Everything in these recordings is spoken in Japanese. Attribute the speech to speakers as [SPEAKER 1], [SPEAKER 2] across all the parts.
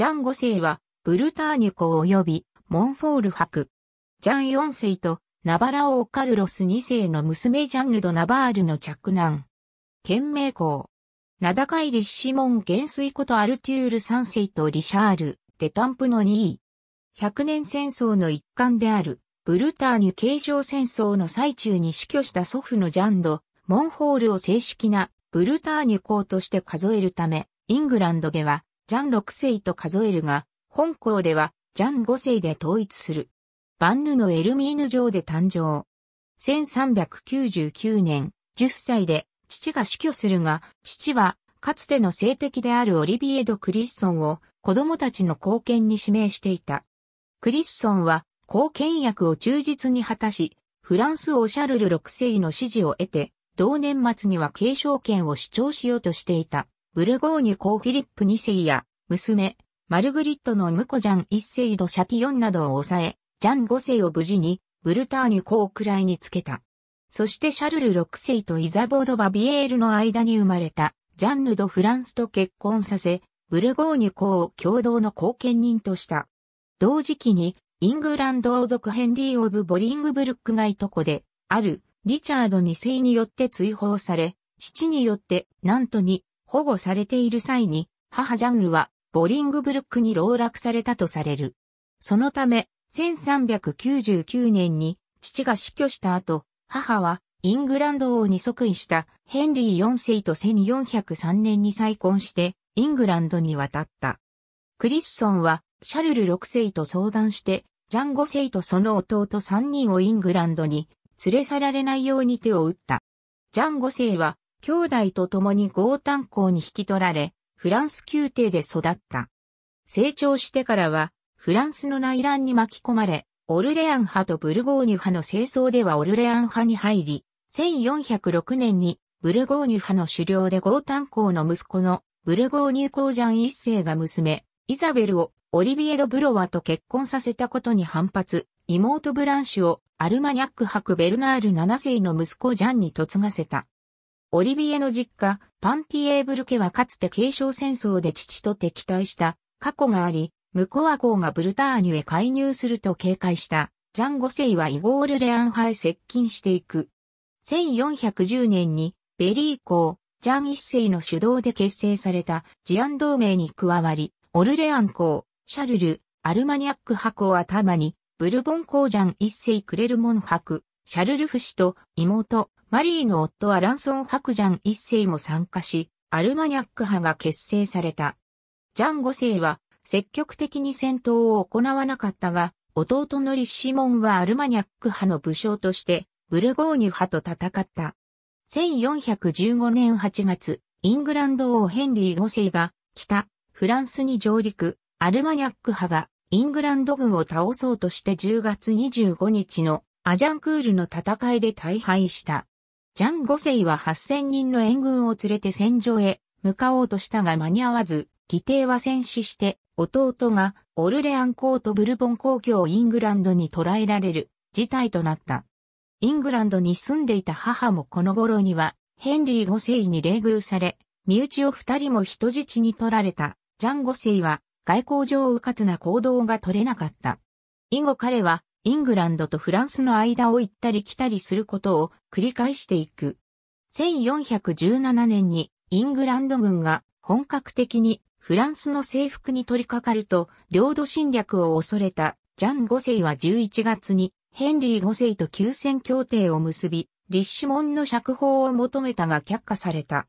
[SPEAKER 1] ジャン5世は、ブルターニュ公及び、モンフォール伯。ジャン4世と、ナバラ王カルロス2世の娘ジャンヌド・ナバールの着難。県名公。名高いリッシモン元帥ことアルテュール3世とリシャール、デタンプの2位。百年戦争の一環である、ブルターニュ形状戦争の最中に死去した祖父のジャンド、モンフォールを正式なブルターニュ公として数えるため、イングランドではジャン6世と数えるが、本校ではジャン5世で統一する。バンヌのエルミーヌ城で誕生。1399年、10歳で父が死去するが、父はかつての性的であるオリビエド・クリスソンを子供たちの貢献に指名していた。クリスソンは貢献役を忠実に果たし、フランス王シャルル6世の支持を得て、同年末には継承権を主張しようとしていた。ブルゴーニュ公フィリップ2世や、娘、マルグリットのムコジャン1世ドシャティオンなどを抑え、ジャン5世を無事に、ブルターニュ公位につけた。そしてシャルル6世とイザボード・バビエールの間に生まれた、ジャンヌ・ド・フランスと結婚させ、ブルゴーニュ公を共同の後見人とした。同時期に、イングランド王族ヘンリー・オブ・ボリングブルックがいとこで、ある、リチャード2世によって追放され、父によって、なんとに、保護されている際に、母ジャンルはボリングブルックに籠絡されたとされる。そのため、1399年に父が死去した後、母はイングランド王に即位したヘンリー4世と1403年に再婚してイングランドに渡った。クリスソンはシャルル6世と相談してジャン5世とその弟3人をイングランドに連れ去られないように手を打った。ジャン5世は兄弟と共に豪炭鉱に引き取られ、フランス宮廷で育った。成長してからは、フランスの内乱に巻き込まれ、オルレアン派とブルゴーニュ派の清掃ではオルレアン派に入り、1406年にブルゴーニュ派の狩猟で豪炭鉱の息子のブルゴーニュ公ジャン一世が娘、イザベルをオリビエド・ブロワと結婚させたことに反発、妹ブランシュをアルマニャック伯ベルナール7世の息子ジャンに嫁がせた。オリビエの実家、パンティエーブル家はかつて継承戦争で父と敵対した過去があり、ムコア公がブルターニュへ介入すると警戒したジャンゴセイはイゴール・レアン派へ接近していく。1410年にベリー公、ジャン一世の主導で結成された治安同盟に加わり、オルレアン公、シャルル、アルマニアック派公頭に、ブルボン公ジャン一世クレルモン伯、シャルルフ氏と妹、マリーの夫はランソン・ハクジャン一世も参加し、アルマニャック派が結成された。ジャン五世は積極的に戦闘を行わなかったが、弟のリッシモンはアルマニャック派の武将として、ブルゴーニュ派と戦った。1415年8月、イングランド王ヘンリー5世が、北、フランスに上陸、アルマニャック派が、イングランド軍を倒そうとして10月25日のアジャンクールの戦いで大敗した。ジャン・ゴセイは8000人の援軍を連れて戦場へ向かおうとしたが間に合わず、義弟は戦死して、弟がオルレアン公とブルボン公共イングランドに捕らえられる事態となった。イングランドに住んでいた母もこの頃には、ヘンリーセ世に冷遇され、身内を二人も人質に取られた、ジャンセ世は外交上うかつな行動が取れなかった。以後彼はイングランドとフランスの間を行ったり来たりすることを繰り返していく。1417年にイングランド軍が本格的にフランスの征服に取り掛かると、領土侵略を恐れたジャン5世は11月にヘンリー5世と休戦協定を結び、立志門の釈放を求めたが却下された。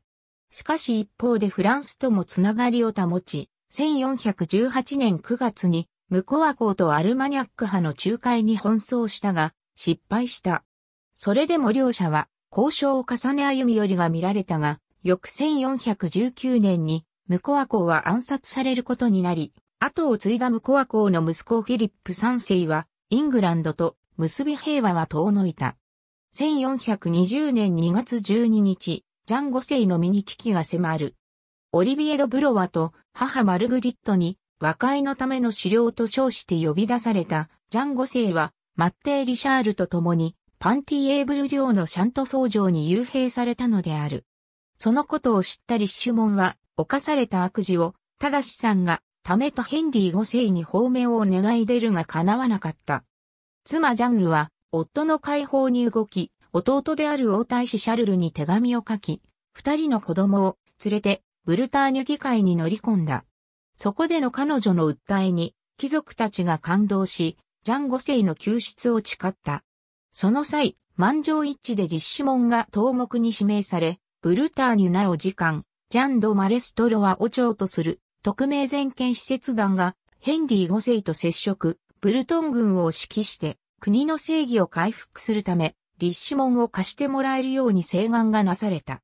[SPEAKER 1] しかし一方でフランスともつながりを保ち、1418年9月にムコア公とアルマニャック派の仲介に奔走したが、失敗した。それでも両者は、交渉を重ね歩み寄りが見られたが、翌1419年に、ムコア公は暗殺されることになり、後を継いだムコア公の息子フィリップ三世は、イングランドと結び平和は遠のいた。1420年2月12日、ジャン五世の身に危機が迫る。オリビエド・ブロワと母マルグリットに和解のための資料と称して呼び出されたジャンゴ世は、マッテー・リシャールと共に、パンティエーブル領のシャント僧城に幽閉されたのである。そのことを知ったリッシュモンは、犯された悪事を、ただしさんが、ためとヘンリー5世に方面を願い出るが叶わなかった。妻ジャンルは、夫の解放に動き、弟である王太子シャルルに手紙を書き、二人の子供を連れて、ブルターニュ議会に乗り込んだ。そこでの彼女の訴えに、貴族たちが感動し、ジャン5世の救出を誓った。その際、満場一致で立志門が頭目に指名され、ブルターニュなお時間、ジャン・ド・マレストロはお朝とする、特命全権使節団が、ヘンリー5世と接触、ブルトン軍を指揮して、国の正義を回復するため、立志門を貸してもらえるように請願がなされた。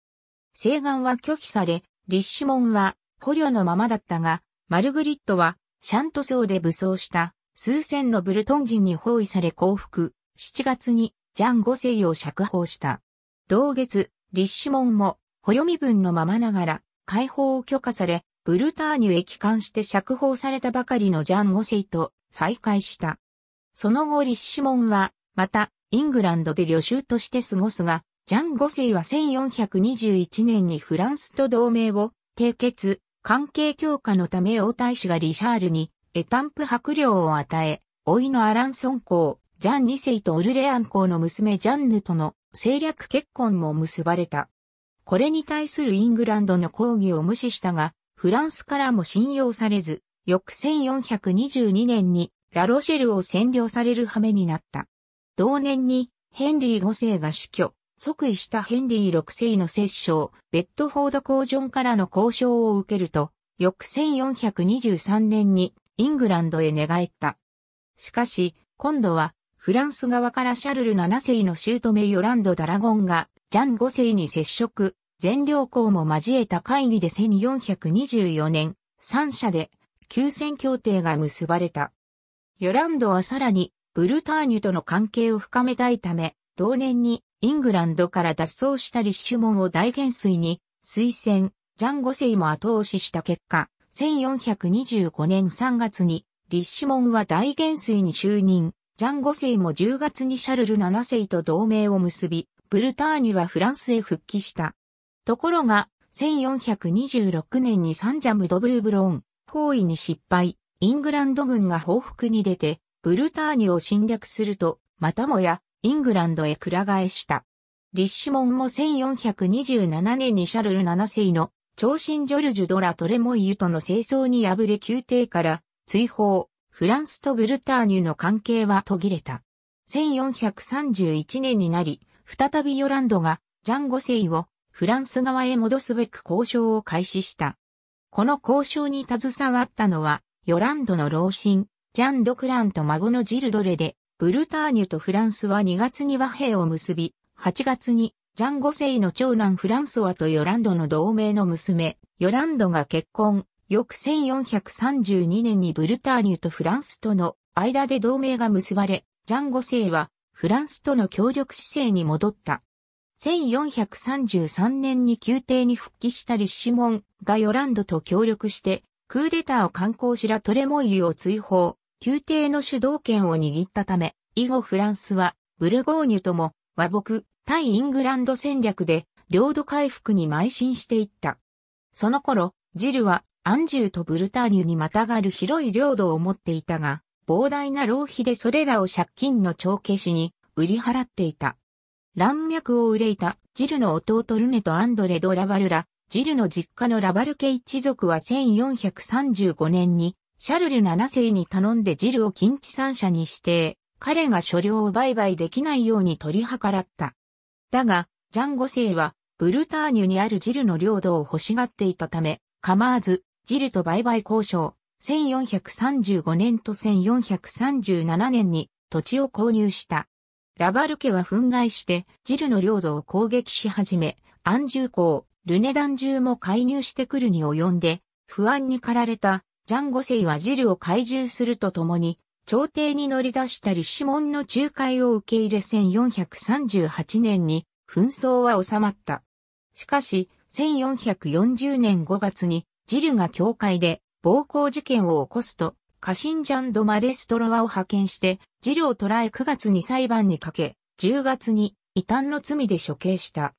[SPEAKER 1] 請願は拒否され、立志門は捕虜のままだったが、マルグリットは、シャント層で武装した数千のブルトン人に包囲され降伏、7月にジャンセ世を釈放した。同月、リッシモンも、暦分のままながら、解放を許可され、ブルターニュへ帰還して釈放されたばかりのジャンセ世と再会した。その後リッシモンは、また、イングランドで旅衆として過ごすが、ジャンセ世は1421年にフランスと同盟を締結、関係強化のため王太子がリシャールにエタンプ伯領を与え、老いのアランソン公、ジャン二世とオルレアン公の娘ジャンヌとの政略結婚も結ばれた。これに対するイングランドの抗議を無視したが、フランスからも信用されず、翌1422年にラロシェルを占領される羽目になった。同年にヘンリー五世が死去。即位したヘンリー6世の摂政、ベッドフォード公ジョンからの交渉を受けると、翌1423年にイングランドへ寝返った。しかし、今度はフランス側からシャルル7世の姑ヨランド・ダラゴンがジャン5世に接触、全領校も交えた会議で1424年、三社で休戦協定が結ばれた。ヨランドはさらにブルターニュとの関係を深めたいため、同年にイングランドから脱走したリッシュモンを大元帥に、推薦、ジャンゴ星も後押しした結果、1425年3月に、リッシュモンは大元帥に就任、ジャンゴ星も10月にシャルル7世と同盟を結び、ブルターニュはフランスへ復帰した。ところが、1426年にサンジャム・ド・ブーブロン、包囲に失敗、イングランド軍が報復に出て、ブルターニュを侵略すると、またもや、イングランドへくら替えした。リッシュモンも1427年にシャルル7世の長身ジョルジュ・ドラ・トレモイユとの清掃に敗れ宮廷から追放、フランスとブルターニュの関係は途切れた。1431年になり、再びヨランドがジャン5世をフランス側へ戻すべく交渉を開始した。この交渉に携わったのは、ヨランドの老親、ジャン・ドクランと孫のジルドレで、ブルターニュとフランスは2月に和平を結び、8月にジャンゴ星の長男フランソワとヨランドの同盟の娘、ヨランドが結婚、翌1432年にブルターニュとフランスとの間で同盟が結ばれ、ジャンゴ星はフランスとの協力姿勢に戻った。1433年に宮廷に復帰したリッシモンがヨランドと協力して、クーデターを観光しラトレモイユを追放。宮廷の主導権を握ったため、以後フランスは、ブルゴーニュとも、和睦、対イングランド戦略で、領土回復に邁進していった。その頃、ジルは、アンジューとブルターニュにまたがる広い領土を持っていたが、膨大な浪費でそれらを借金の帳消しに売り払っていた。乱脈を憂いたジルの弟ルネとアンドレ・ド・ラバルラ、ジルの実家のラバル家一族は1435年にシャルル7世に頼んでジルを近地三者に指定、彼が所領を売買できないように取り計らった。だが、ジャン五世は、ブルターニュにあるジルの領土を欲しがっていたため、構わず、ジルと売買交渉、1435年と1437年に土地を購入した。ラバル家は憤慨して、ジルの領土を攻撃し始め、安住港、ルネダン中も介入してくるに及んで、不安に駆られたジャンゴセイはジルを懐柔するとともに、朝廷に乗り出したり指紋の仲介を受け入れ1438年に紛争は収まった。しかし、1440年5月にジルが教会で暴行事件を起こすと、カシンジャンド・マレストロワを派遣して、ジルを捕らえ9月に裁判にかけ、10月に異端の罪で処刑した。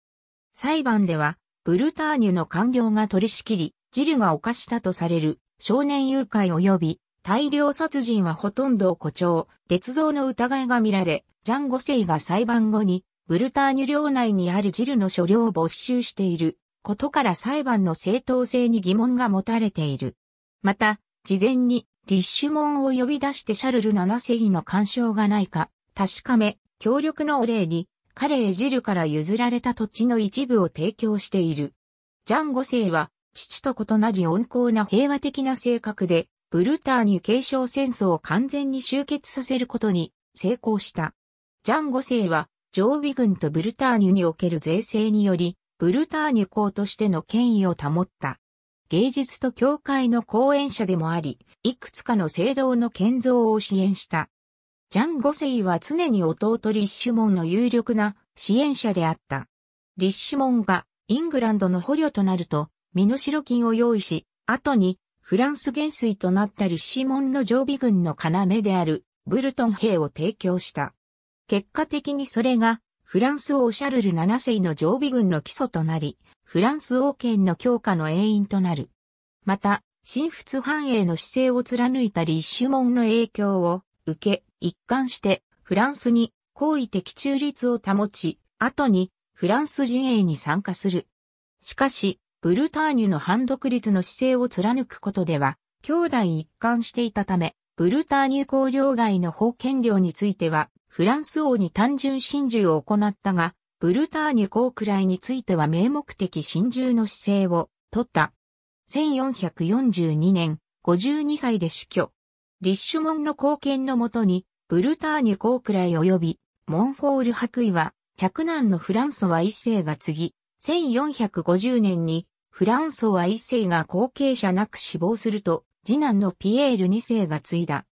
[SPEAKER 1] 裁判では、ブルターニュの官僚が取り仕切り、ジルが犯したとされる少年誘拐及び大量殺人はほとんどを誇張、鉄造の疑いが見られ、ジャンゴ星が裁判後に、ブルターニュ領内にあるジルの所領を没収していることから裁判の正当性に疑問が持たれている。また、事前にッシュモンを呼び出してシャルル7世の干渉がないか、確かめ、協力のお礼に、彼へジルから譲られた土地の一部を提供している。ジャンゴ星は、父と異なり温厚な平和的な性格で、ブルターニュ継承戦争を完全に終結させることに成功した。ジャン五世は、常備軍とブルターニュにおける税制により、ブルターニュ公としての権威を保った。芸術と教会の講演者でもあり、いくつかの聖堂の建造を支援した。ジャン五世は常に弟リッシュモンの有力な支援者であった。リッシュモンがイングランドの捕虜となると、身代金を用意し、後にフランス元帥となったリシモンの常備軍の要であるブルトン兵を提供した。結果的にそれがフランス王シャルル7世の常備軍の基礎となり、フランス王権の強化の栄因となる。また、新仏繁栄の姿勢を貫いたリッシュモンの影響を受け、一貫してフランスに好意的中立を保ち、後にフランス陣営に参加する。しかし、ブルターニュの反独立の姿勢を貫くことでは、兄弟一貫していたため、ブルターニュ公領外の法権領については、フランス王に単純侵入を行ったが、ブルターニュ公くらいについては名目的侵入の姿勢を取った。1442年、52歳で死去。立モ門の貢献のもとに、ブルターニュ公くらい及び、モンフォール白衣は、嫡男のフランソワ一世が継ぎ、1450年にフランソワ一世が後継者なく死亡すると、次男のピエール二世が継いだ。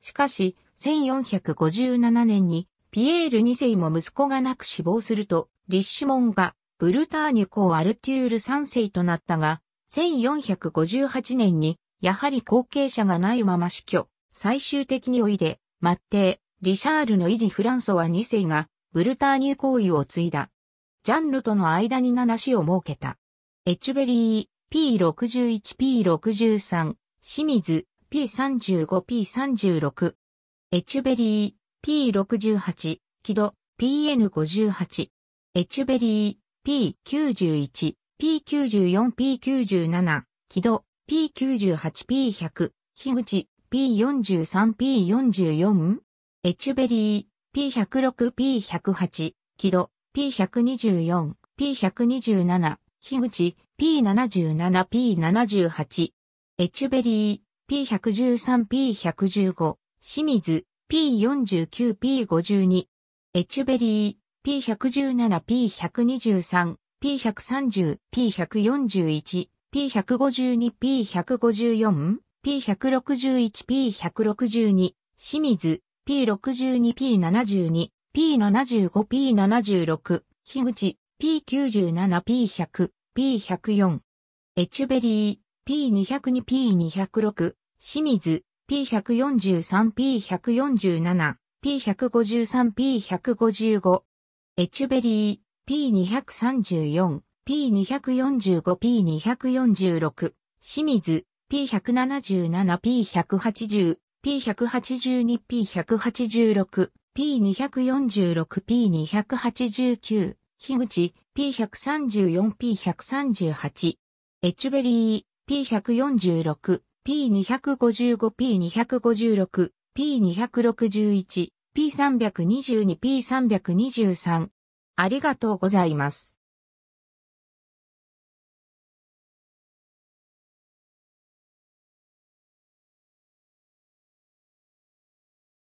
[SPEAKER 1] しかし、1457年に、ピエール二世も息子がなく死亡すると、リッシュモンが、ブルターニュ公アルテュール三世となったが、1458年に、やはり後継者がないまま死去、最終的においで、マって、リシャールの維持フランソワ2世が、ブルターニュ公為を継いだ。ジャンルとの間に7子を設けた。エチュベリー、P61P63、清水、P35P36。エチュベリー、P68、木戸、PN58。エチュベリー、P91、P94、P97、木戸、P98、P100、樋口、P43、P44? エチュベリー、P106、P108、木戸、P124、P127、樋口 P77P78、エチュベリー P113P115、清水 P49P52、エチュベリー P117P123、P130、P141、P152、P154、P161、P162、清水 P62、P72、P75、P76、樋口 P97、P100、P104。エチュベリー、P202、P206、清水、P143、P147、P153、P155。エチュベリー、P234、P245、P246、清水、P177、P180、P182、P186、P246、P289、樋口 P134P138、エチュベリー P146P255P256、P261、P322P323。ありがとうございます。